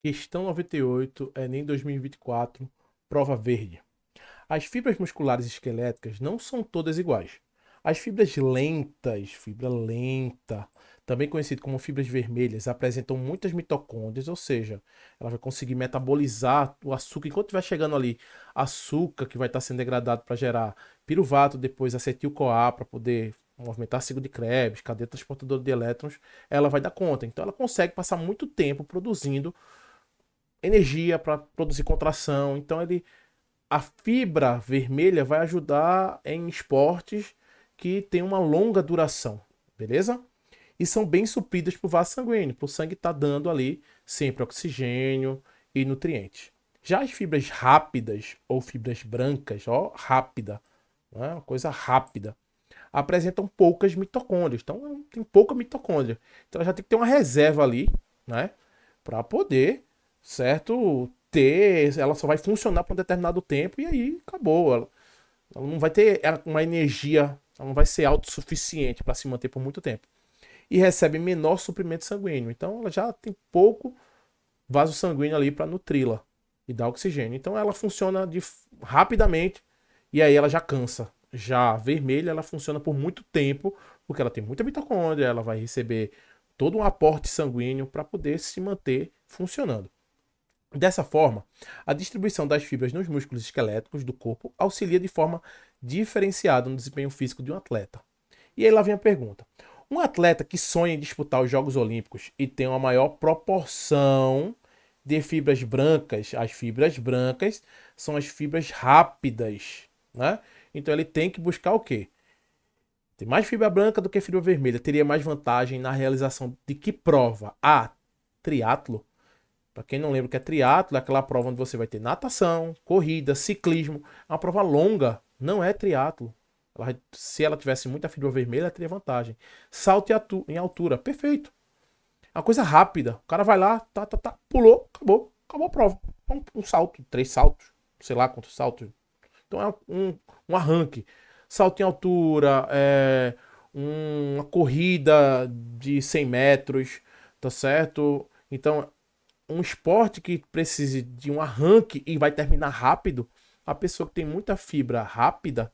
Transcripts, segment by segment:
Questão 98, Enem 2024, prova verde. As fibras musculares esqueléticas não são todas iguais. As fibras lentas, fibra lenta, também conhecida como fibras vermelhas, apresentam muitas mitocôndrias, ou seja, ela vai conseguir metabolizar o açúcar enquanto vai chegando ali açúcar que vai estar sendo degradado para gerar piruvato, depois acetil-CoA para poder movimentar ciclo de Krebs, cadeia transportadora de elétrons, ela vai dar conta. Então ela consegue passar muito tempo produzindo energia para produzir contração. Então ele a fibra vermelha vai ajudar em esportes que tem uma longa duração, beleza? E são bem supridas por vaso sanguíneo, o sangue estar tá dando ali sempre oxigênio e nutrientes. Já as fibras rápidas ou fibras brancas, ó, rápida, né? uma coisa rápida, apresentam poucas mitocôndrias, então tem pouca mitocôndria. Então já tem que ter uma reserva ali, né, para poder certo? Ter, ela só vai funcionar por um determinado tempo e aí acabou. Ela, ela não vai ter uma energia, ela não vai ser autossuficiente para se manter por muito tempo. E recebe menor suprimento sanguíneo. Então ela já tem pouco vaso sanguíneo ali para nutri-la e dar oxigênio. Então ela funciona de, rapidamente e aí ela já cansa. Já vermelha, ela funciona por muito tempo, porque ela tem muita mitocôndria, ela vai receber todo um aporte sanguíneo para poder se manter funcionando. Dessa forma, a distribuição das fibras nos músculos esqueléticos do corpo auxilia de forma diferenciada no desempenho físico de um atleta. E aí lá vem a pergunta: um atleta que sonha em disputar os Jogos Olímpicos e tem uma maior proporção de fibras brancas, as fibras brancas são as fibras rápidas, né? Então ele tem que buscar o quê? Tem mais fibra branca do que fibra vermelha. Teria mais vantagem na realização de que prova? A. Triatlo. Para quem não lembra que é triatlo, é aquela prova onde você vai ter natação, corrida, ciclismo, é uma prova longa, não é triatlo. Ela, se ela tivesse muita fibra vermelha, ela teria vantagem. Salto em altura, perfeito. É uma coisa rápida. O cara vai lá, tá, tá, tá, pulou, acabou, acabou a prova. Um, um salto, três saltos, sei lá quantos saltos. Então é um, um arranque. Salto em altura, é, uma corrida de 100 metros, tá certo? Então um esporte que precise de um arranque e vai terminar rápido, a pessoa que tem muita fibra rápida,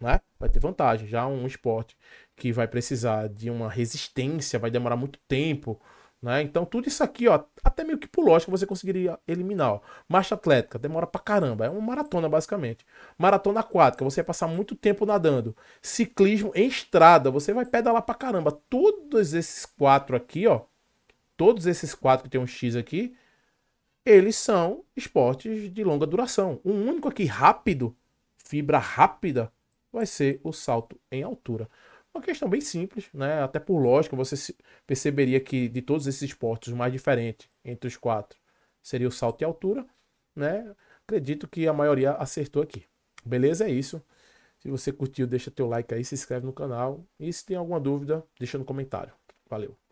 né, vai ter vantagem. Já um esporte que vai precisar de uma resistência, vai demorar muito tempo, né? Então tudo isso aqui, ó, até meio que por lógica você conseguiria eliminar, ó. Marcha atlética demora pra caramba, é uma maratona basicamente. Maratona aquática, você vai passar muito tempo nadando. Ciclismo em estrada, você vai pedalar pra caramba. Todos esses quatro aqui, ó, todos esses quatro que tem um X aqui, eles são esportes de longa duração. O um único aqui rápido, fibra rápida, vai ser o salto em altura. Uma questão bem simples, né? Até por lógica, você perceberia que de todos esses esportes, o mais diferente entre os quatro seria o salto em altura, né? Acredito que a maioria acertou aqui. Beleza? É isso. Se você curtiu, deixa teu like aí, se inscreve no canal. E se tem alguma dúvida, deixa no comentário. Valeu!